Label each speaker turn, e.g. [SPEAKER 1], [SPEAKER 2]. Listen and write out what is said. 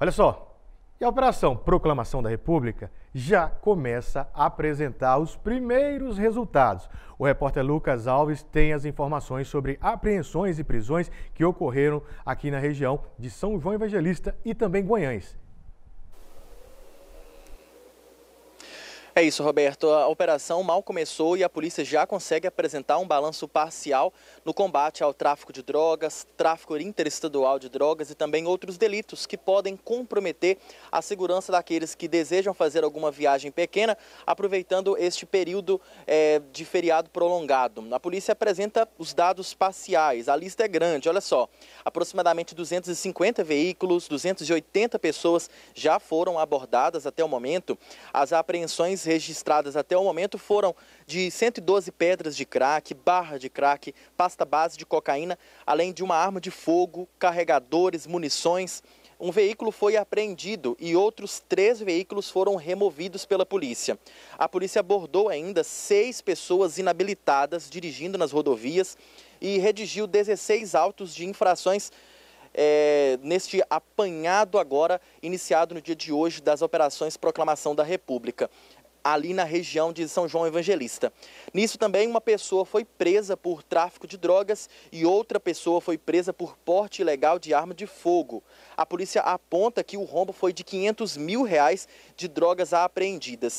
[SPEAKER 1] Olha só. E a Operação Proclamação da República já começa a apresentar os primeiros resultados. O repórter Lucas Alves tem as informações sobre apreensões e prisões que ocorreram aqui na região de São João Evangelista e também Goiânia.
[SPEAKER 2] É isso, Roberto. A operação mal começou e a polícia já consegue apresentar um balanço parcial no combate ao tráfico de drogas, tráfico interestadual de drogas e também outros delitos que podem comprometer a segurança daqueles que desejam fazer alguma viagem pequena, aproveitando este período é, de feriado prolongado. A polícia apresenta os dados parciais. A lista é grande, olha só. Aproximadamente 250 veículos, 280 pessoas já foram abordadas até o momento. As apreensões registradas até o momento foram de 112 pedras de crack, barra de crack, pasta base de cocaína, além de uma arma de fogo, carregadores, munições. Um veículo foi apreendido e outros três veículos foram removidos pela polícia. A polícia abordou ainda seis pessoas inabilitadas dirigindo nas rodovias e redigiu 16 autos de infrações é, neste apanhado agora iniciado no dia de hoje das operações Proclamação da República ali na região de São João Evangelista. Nisso também uma pessoa foi presa por tráfico de drogas e outra pessoa foi presa por porte ilegal de arma de fogo. A polícia aponta que o rombo foi de 500 mil reais de drogas apreendidas.